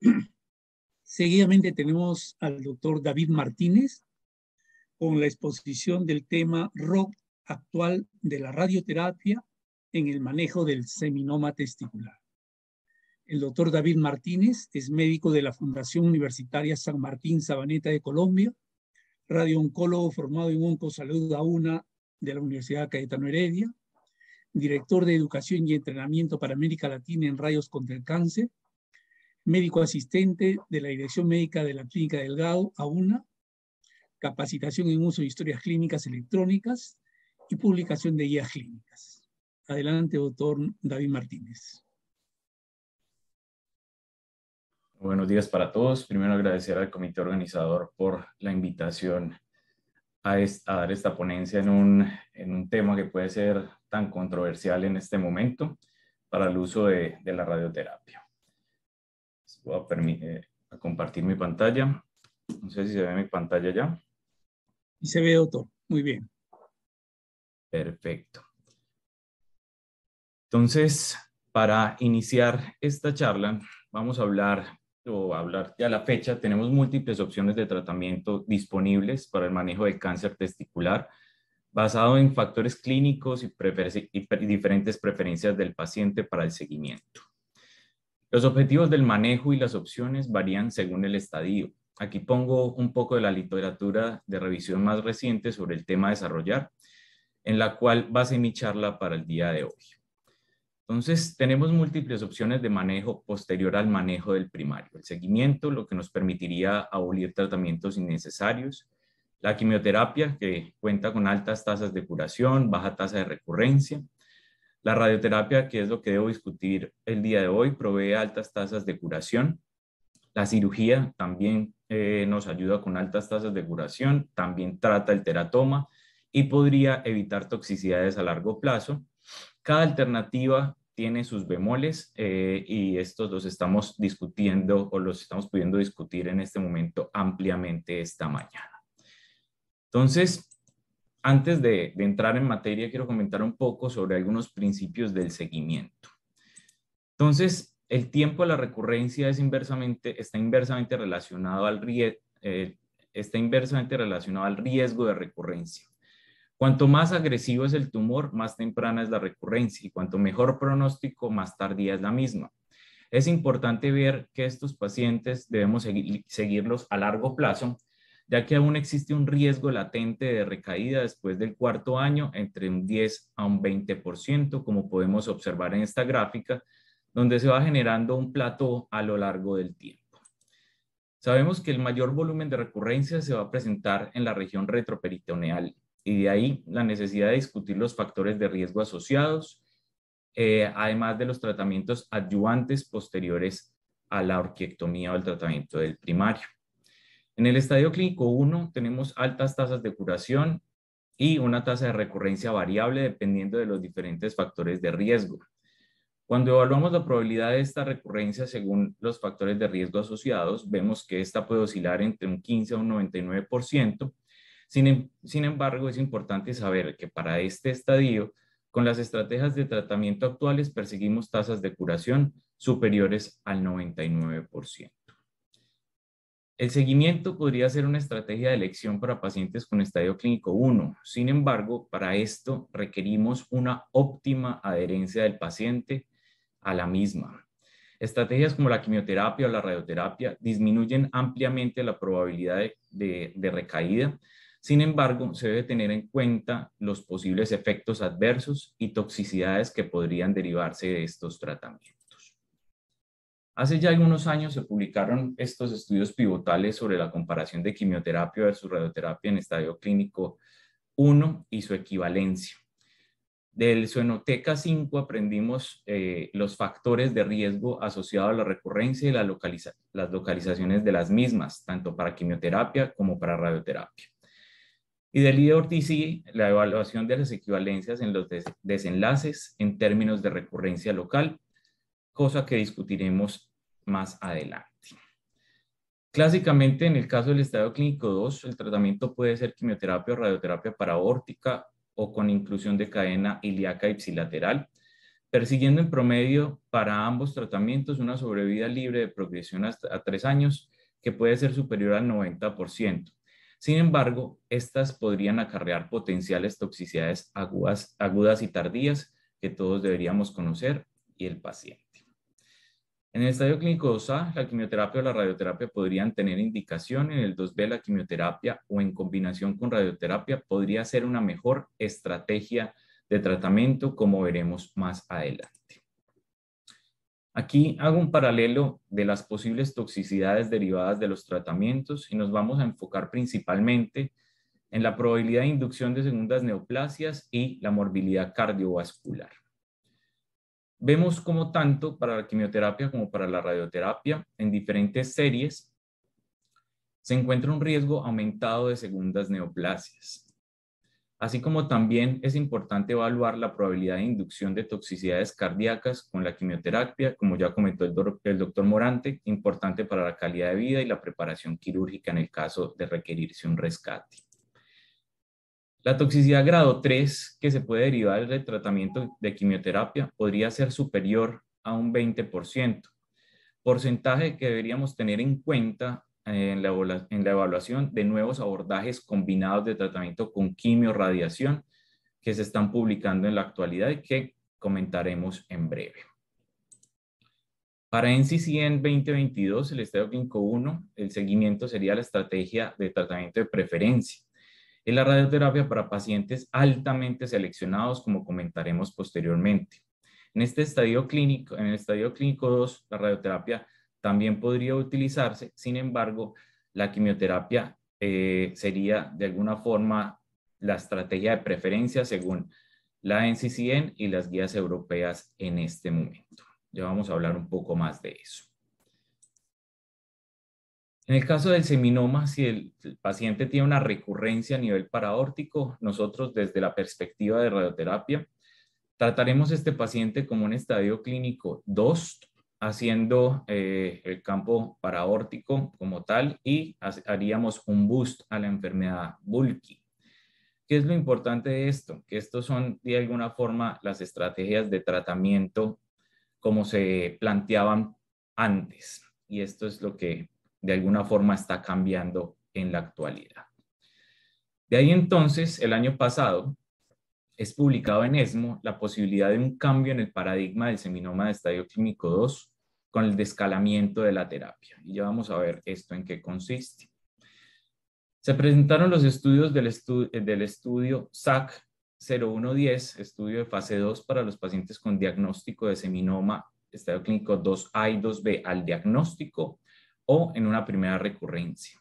Seguidamente tenemos al doctor David Martínez con la exposición del tema ROC actual de la radioterapia en el manejo del seminoma testicular. El doctor David Martínez es médico de la Fundación Universitaria San Martín Sabaneta de Colombia, radiooncólogo formado en Oncosalud a una de la Universidad Cayetano Heredia, director de Educación y Entrenamiento para América Latina en Rayos contra el Cáncer médico asistente de la Dirección Médica de la Clínica Delgado, a una, capacitación en uso de historias clínicas electrónicas y publicación de guías clínicas. Adelante, doctor David Martínez. Buenos días para todos. Primero agradecer al comité organizador por la invitación a, dar esta ponencia en un, tema que puede ser tan controversial en este momento para el uso de la radioterapia. Pues, voy eh, a, compartir mi pantalla. No sé si se ve mi pantalla ya. Y se ve, doctor. Muy bien. Perfecto. Entonces, para iniciar esta charla, vamos a hablar o hablar ya la fecha. Tenemos múltiples opciones de tratamiento disponibles para el manejo del cáncer testicular basado en factores clínicos y diferentes preferencias del paciente para el seguimiento. Los objetivos del manejo y las opciones varían según el estadio. Aquí pongo un poco de la literatura de revisión más reciente sobre el tema desarrollar, en la cual base a mi charla para el día de hoy. Entonces, tenemos múltiples opciones de manejo posterior al manejo del primario. El seguimiento, lo que nos permitiría abolir tratamientos innecesarios. La quimioterapia, que cuenta con altas tasas de curación, baja tasa de recurrencia. La radioterapia, que es lo que debo discutir el día de hoy, provee altas tasas de curación. La cirugía también eh, nos ayuda con altas tasas de curación, también trata el teratoma y podría evitar toxicidades a largo plazo. Cada alternativa tiene sus bemoles eh, y estos los estamos discutiendo o los estamos pudiendo discutir en este momento ampliamente esta mañana. Entonces, antes de, entrar en materia, quiero comentar un poco sobre algunos principios del seguimiento. Entonces, el tiempo de la recurrencia eh, está, inversamente relacionado al, riesgo de recurrencia. Cuanto más agresivo es el tumor, más temprana es la recurrencia y cuanto mejor pronóstico, más tardía es la misma. Es importante ver que estos pacientes debemos seguirlos a largo plazo ya que aún existe un riesgo latente de recaída después del cuarto año entre un 10 a un 20%, como podemos observar en esta gráfica, donde se va generando un plato a lo largo del tiempo. Sabemos que el mayor volumen de recurrencia se va a presentar en la región retroperitoneal y de ahí la necesidad de discutir los factores de riesgo asociados, eh, además de los tratamientos adyuvantes posteriores a la orquiectomía o el tratamiento del primario. En el estadio clínico 1 tenemos altas tasas de curación y una tasa de recurrencia variable dependiendo de los diferentes factores de riesgo. Cuando evaluamos la probabilidad de esta recurrencia según los factores de riesgo asociados, vemos que esta puede oscilar entre un 15 a un 99%. Sin, em, sin embargo, es importante saber que para este estadio, con las estrategias de tratamiento actuales, perseguimos tasas de curación superiores al 99%. El seguimiento podría ser una estrategia de elección para pacientes con estadio clínico 1. Sin embargo, para esto requerimos una óptima adherencia del paciente a la misma. Estrategias como la quimioterapia o la radioterapia disminuyen ampliamente la probabilidad de, de recaída, sin embargo, se debe tener en cuenta los posibles efectos adversos y toxicidades que podrían derivarse de estos tratamientos. Hace ya algunos años se publicaron estos estudios pivotales sobre la comparación de quimioterapia versus radioterapia en estadio clínico 1 y su equivalencia. Del Suenoteca 5 aprendimos eh, los factores de riesgo asociados a la recurrencia y las localizaciones de las mismas, tanto para quimioterapia como para radioterapia. Y del IDORTC, la evaluación de las equivalencias en los desenlaces en términos de recurrencia local, cosa que discutiremos más adelante. Clásicamente, en el caso del estadio clínico 2, el tratamiento puede ser quimioterapia o radioterapia paraórtica o con inclusión de cadena ilíaca ipsilateral, persiguiendo en promedio para ambos tratamientos una sobrevida libre de progresión hasta a tres años que puede ser superior al 90%. Sin embargo, estas podrían acarrear potenciales toxicidades agudas, agudas y tardías que todos deberíamos conocer y el paciente. En el estadio clínico 2A, la quimioterapia o la radioterapia podrían tener indicación. En el 2B, la quimioterapia o en combinación con radioterapia podría ser una mejor estrategia de tratamiento, como veremos más adelante. Aquí hago un paralelo de las posibles toxicidades derivadas de los tratamientos y nos vamos a enfocar principalmente en la probabilidad de inducción de segundas neoplasias y la morbilidad cardiovascular. Vemos como tanto para la quimioterapia como para la radioterapia, en diferentes series, se encuentra un riesgo aumentado de segundas neoplasias, así como también es importante evaluar la probabilidad de inducción de toxicidades cardíacas con la quimioterapia, como ya comentó el, el, doctor Morante, importante para la calidad de vida y la preparación quirúrgica en el caso de requerirse un rescate. La toxicidad grado 3 que se puede derivar del tratamiento de quimioterapia podría ser superior a un 20%, porcentaje que deberíamos tener en cuenta eh, en la, evaluación de nuevos abordajes combinados de tratamiento con quimiorradiación que se están publicando en la actualidad y que comentaremos en breve. Para NCCN 2022, el estado 5.1, el seguimiento sería la estrategia de tratamiento de preferencia es la radioterapia para pacientes altamente seleccionados, como comentaremos posteriormente. En este estadio clínico, en el estadio clínico 2, la radioterapia también podría utilizarse, sin embargo, la quimioterapia eh, sería de alguna forma la estrategia de preferencia según la NCCN y las guías europeas en este momento. Ya vamos a hablar un poco más de eso. En el caso del seminoma, si el, paciente tiene una recurrencia a nivel paraórtico, nosotros desde la perspectiva de radioterapia, trataremos este paciente como un estadio clínico 2, haciendo eh, el campo paraórtico como tal y haríamos un boost a la enfermedad bulky. ¿Qué es lo importante de esto? Que estos son de alguna forma las estrategias de tratamiento como se planteaban antes. Y esto es lo que de alguna forma está cambiando en la actualidad. De ahí entonces, el año pasado, es publicado en ESMO la posibilidad de un cambio en el paradigma del seminoma de estadio clínico 2 con el descalamiento de la terapia. Y ya vamos a ver esto en qué consiste. Se presentaron los estudios del, del estudio SAC 0110, estudio de fase 2 para los pacientes con diagnóstico de seminoma estadio clínico 2A y 2B al diagnóstico o en una primera recurrencia.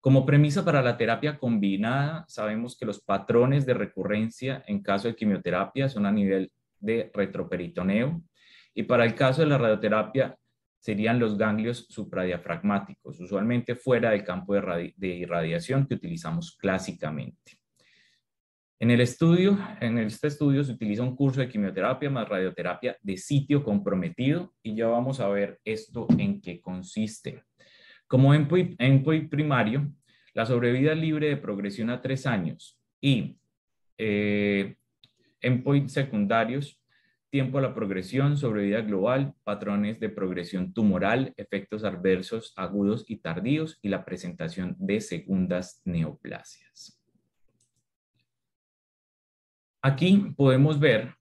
Como premisa para la terapia combinada, sabemos que los patrones de recurrencia en caso de quimioterapia son a nivel de retroperitoneo y para el caso de la radioterapia serían los ganglios supradiafragmáticos, usualmente fuera del campo de, de irradiación que utilizamos clásicamente. En el estudio, en este estudio se utiliza un curso de quimioterapia más radioterapia de sitio comprometido y ya vamos a ver esto en qué consiste. Como endpoint primario, la sobrevida libre de progresión a tres años y eh, endpoint secundarios, tiempo a la progresión, sobrevida global, patrones de progresión tumoral, efectos adversos agudos y tardíos y la presentación de segundas neoplasias. Aquí podemos ver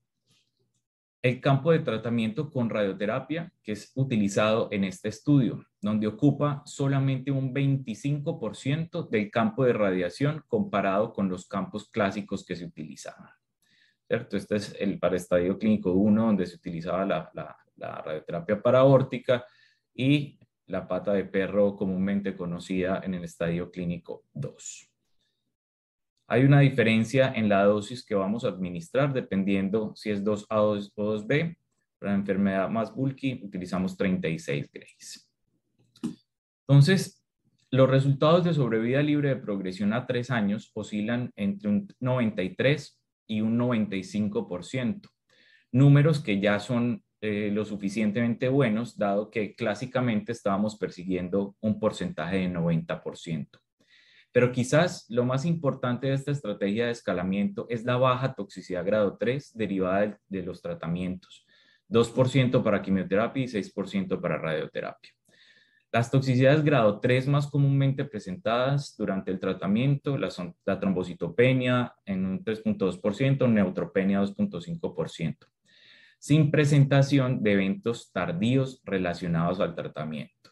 el campo de tratamiento con radioterapia que es utilizado en este estudio, donde ocupa solamente un 25% del campo de radiación comparado con los campos clásicos que se utilizaban. Este es el para estadio clínico 1, donde se utilizaba la, la radioterapia paraórtica y la pata de perro comúnmente conocida en el estadio clínico 2. Hay una diferencia en la dosis que vamos a administrar dependiendo si es 2A o 2B. Para la enfermedad más bulky utilizamos 36 grays. Entonces, los resultados de sobrevida libre de progresión a tres años oscilan entre un 93 y un 95%, números que ya son eh, lo suficientemente buenos, dado que clásicamente estábamos persiguiendo un porcentaje de 90%. Pero quizás lo más importante de esta estrategia de escalamiento es la baja toxicidad grado 3 derivada de, los tratamientos, 2% para quimioterapia y 6% para radioterapia. Las toxicidades grado 3 más comúnmente presentadas durante el tratamiento la son la trombocitopenia en un 3.2%, neutropenia 2.5%, sin presentación de eventos tardíos relacionados al tratamiento.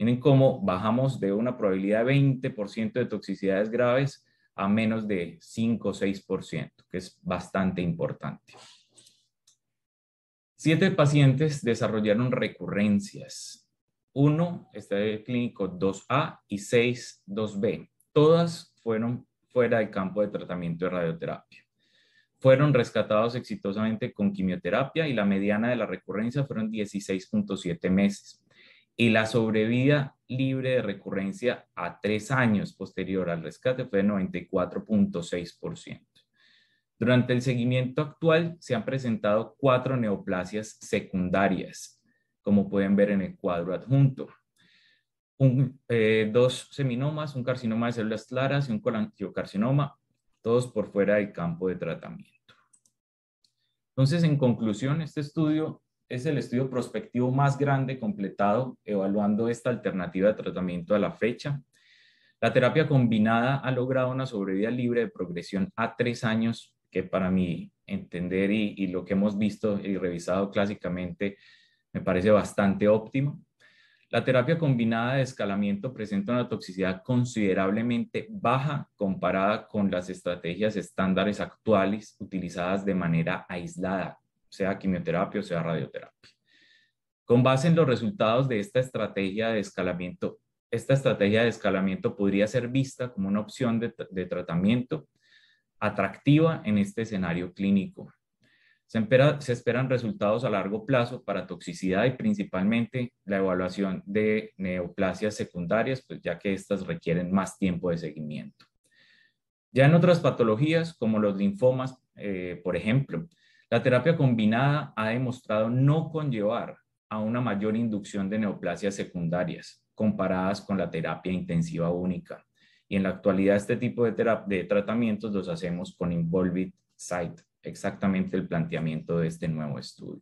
Miren cómo bajamos de una probabilidad de 20% de toxicidades graves a menos de 5 o 6%, que es bastante importante. Siete pacientes desarrollaron recurrencias. Uno, este clínico 2A y 6, 2B. Todas fueron fuera del campo de tratamiento de radioterapia. Fueron rescatados exitosamente con quimioterapia y la mediana de la recurrencia fueron 16.7 meses y la sobrevida libre de recurrencia a tres años posterior al rescate fue de 94.6%. Durante el seguimiento actual se han presentado cuatro neoplasias secundarias, como pueden ver en el cuadro adjunto. Eh, dos seminomas, un carcinoma de células claras y un colangiocarcinoma, todos por fuera del campo de tratamiento. Entonces, en conclusión, este estudio es el estudio prospectivo más grande completado evaluando esta alternativa de tratamiento a la fecha. La terapia combinada ha logrado una sobrevida libre de progresión a tres años, que para mi entender y, y lo que hemos visto y revisado clásicamente me parece bastante óptimo. La terapia combinada de escalamiento presenta una toxicidad considerablemente baja comparada con las estrategias estándares actuales utilizadas de manera aislada, sea quimioterapia o sea radioterapia. Con base en los resultados de esta estrategia de escalamiento, esta estrategia de escalamiento podría ser vista como una opción de, tratamiento atractiva en este escenario clínico. Se, esperan resultados a largo plazo para toxicidad y principalmente la evaluación de neoplasias secundarias, pues ya que estas requieren más tiempo de seguimiento. Ya en otras patologías, como los linfomas, eh, por ejemplo, la terapia combinada ha demostrado no conllevar a una mayor inducción de neoplasias secundarias comparadas con la terapia intensiva única. Y en la actualidad este tipo de, tratamientos los hacemos con Involvit Site, exactamente el planteamiento de este nuevo estudio.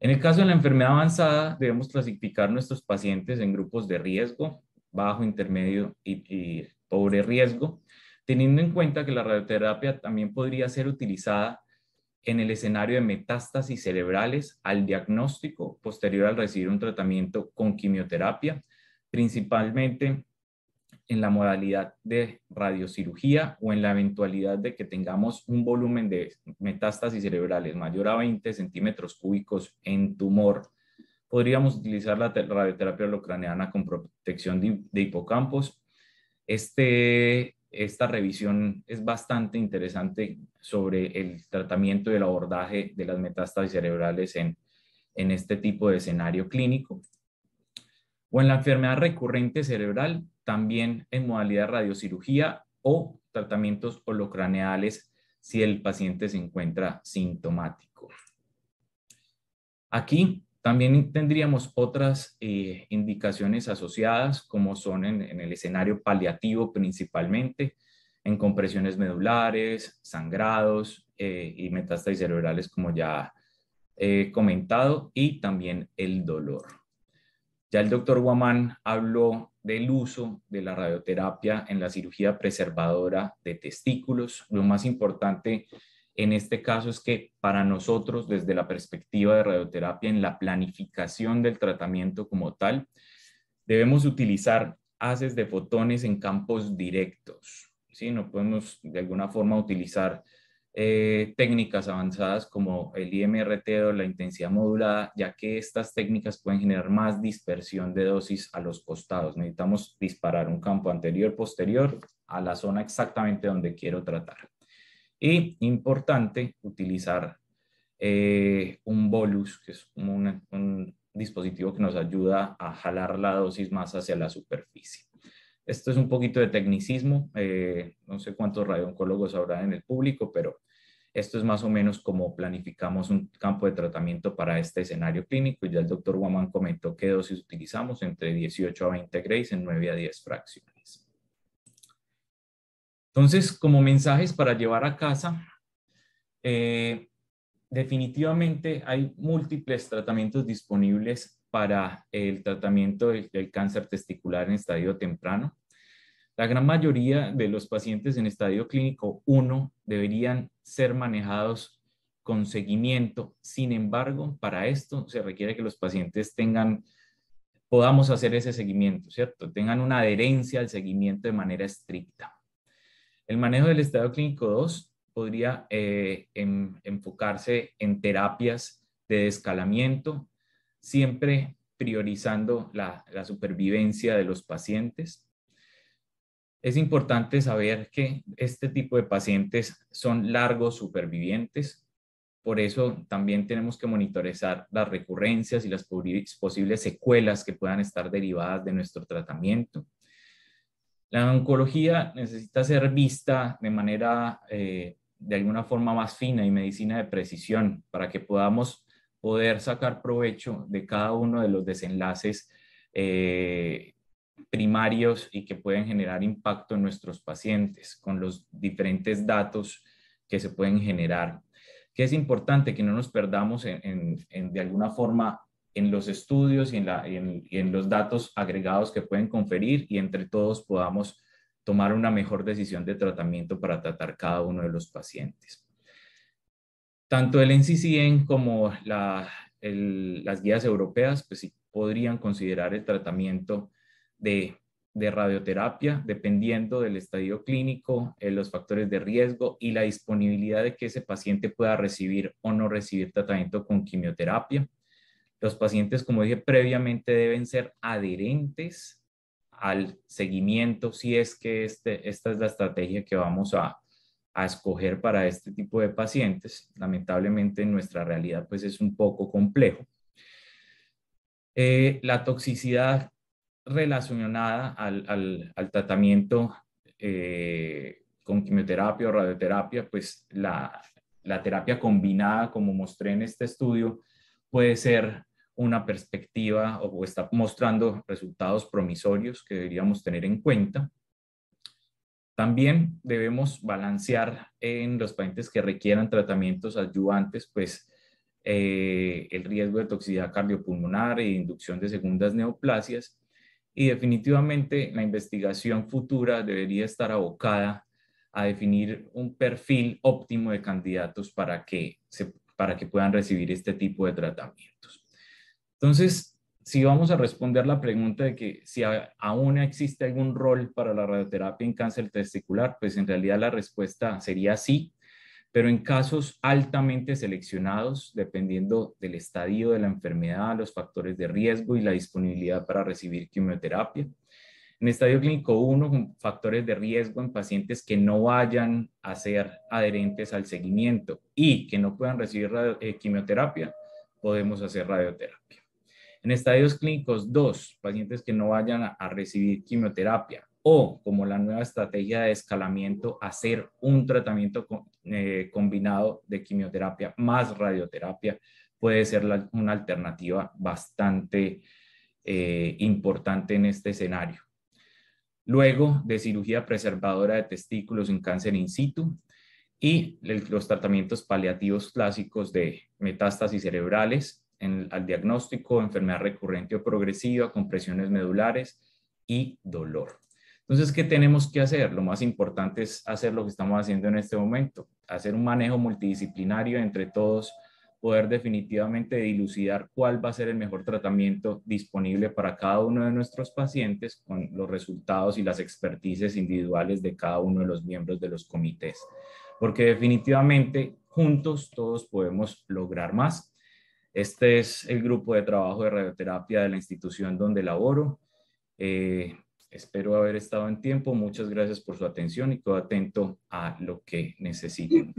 En el caso de la enfermedad avanzada, debemos clasificar nuestros pacientes en grupos de riesgo, bajo, intermedio y, y pobre riesgo, teniendo en cuenta que la radioterapia también podría ser utilizada en el escenario de metástasis cerebrales al diagnóstico posterior al recibir un tratamiento con quimioterapia, principalmente en la modalidad de radiocirugía o en la eventualidad de que tengamos un volumen de metástasis cerebrales mayor a 20 centímetros cúbicos en tumor. Podríamos utilizar la radioterapia holocraneana con protección de, de hipocampos. Este esta revisión es bastante interesante sobre el tratamiento y el abordaje de las metástasis cerebrales en, en este tipo de escenario clínico. O en la enfermedad recurrente cerebral, también en modalidad de radiocirugía o tratamientos holocraneales si el paciente se encuentra sintomático. Aquí también tendríamos otras eh, indicaciones asociadas, como son en, el escenario paliativo principalmente, en compresiones medulares, sangrados eh, y metástasis cerebrales, como ya he comentado, y también el dolor. Ya el doctor Guamán habló del uso de la radioterapia en la cirugía preservadora de testículos. Lo más importante es en este caso es que para nosotros, desde la perspectiva de radioterapia, en la planificación del tratamiento como tal, debemos utilizar haces de fotones en campos directos. ¿sí? No podemos de alguna forma utilizar eh, técnicas avanzadas como el IMRT o la intensidad modulada, ya que estas técnicas pueden generar más dispersión de dosis a los costados. Necesitamos disparar un campo anterior, posterior, a la zona exactamente donde quiero tratar. Y importante, utilizar eh, un bolus, que es un dispositivo que nos ayuda a jalar la dosis más hacia la superficie. Esto es un poquito de tecnicismo, eh, no sé cuántos radiooncólogos habrá en el público, pero esto es más o menos como planificamos un campo de tratamiento para este escenario clínico ya el doctor Guamán comentó qué dosis utilizamos entre 18 a 20 grays en 9 a 10 fracciones. Entonces, como mensajes para llevar a casa, eh, definitivamente hay múltiples tratamientos disponibles para el tratamiento del, del, cáncer testicular en estadio temprano. La gran mayoría de los pacientes en estadio clínico 1 deberían ser manejados con seguimiento. Sin embargo, para esto se requiere que los pacientes tengan, podamos hacer ese seguimiento, ¿cierto? Tengan una adherencia al seguimiento de manera estricta. El manejo del estado clínico 2 podría eh, enfocarse en terapias de descalamiento, siempre priorizando la, la supervivencia de los pacientes. Es importante saber que este tipo de pacientes son largos supervivientes, por eso también tenemos que monitorizar las recurrencias y las posibles secuelas que puedan estar derivadas de nuestro tratamiento. La oncología necesita ser vista de manera, eh, de alguna forma más fina y medicina de precisión para que podamos poder sacar provecho de cada uno de los desenlaces eh, primarios y que pueden generar impacto en nuestros pacientes con los diferentes datos que se pueden generar. Que es importante que no nos perdamos de alguna forma en los estudios y en, los datos agregados que pueden conferir y entre todos podamos tomar una mejor decisión de tratamiento para tratar cada uno de los pacientes. Tanto el NCCN como las guías europeas pues, podrían considerar el tratamiento de, radioterapia dependiendo del estadio clínico, eh, los factores de riesgo y la disponibilidad de que ese paciente pueda recibir o no recibir tratamiento con quimioterapia. Los pacientes, como dije previamente, deben ser adherentes al seguimiento si es que este, esta es la estrategia que vamos a, escoger para este tipo de pacientes. Lamentablemente en nuestra realidad pues es un poco complejo. Eh, la toxicidad relacionada al, tratamiento eh, con quimioterapia o radioterapia, pues la, la terapia combinada, como mostré en este estudio, puede ser una perspectiva o está mostrando resultados promisorios que deberíamos tener en cuenta. También debemos balancear en los pacientes que requieran tratamientos adyuvantes, pues eh, el riesgo de toxicidad cardiopulmonar e inducción de segundas neoplasias. Y definitivamente la investigación futura debería estar abocada a definir un perfil óptimo de candidatos para que, para que puedan recibir este tipo de tratamientos. Entonces, si vamos a responder la pregunta de que si aún existe algún rol para la radioterapia en cáncer testicular, pues en realidad la respuesta sería sí, pero en casos altamente seleccionados, dependiendo del estadio de la enfermedad, los factores de riesgo y la disponibilidad para recibir quimioterapia. En estadio clínico 1, con factores de riesgo en pacientes que no vayan a ser adherentes al seguimiento y que no puedan recibir eh, quimioterapia, podemos hacer radioterapia. En estadios clínicos 2, pacientes que no vayan a, recibir quimioterapia o como la nueva estrategia de escalamiento, hacer un tratamiento eh, combinado de quimioterapia más radioterapia puede ser una alternativa bastante eh, importante en este escenario. Luego de cirugía preservadora de testículos en cáncer in situ y los tratamientos paliativos clásicos de metástasis cerebrales en, al diagnóstico, enfermedad recurrente o progresiva, compresiones medulares y dolor. Entonces, ¿qué tenemos que hacer? Lo más importante es hacer lo que estamos haciendo en este momento, hacer un manejo multidisciplinario entre todos, poder definitivamente dilucidar cuál va a ser el mejor tratamiento disponible para cada uno de nuestros pacientes con los resultados y las expertices individuales de cada uno de los miembros de los comités. Porque definitivamente juntos todos podemos lograr más este es el grupo de trabajo de radioterapia de la institución donde laboro. Eh, espero haber estado en tiempo. Muchas gracias por su atención y quedo atento a lo que necesiten.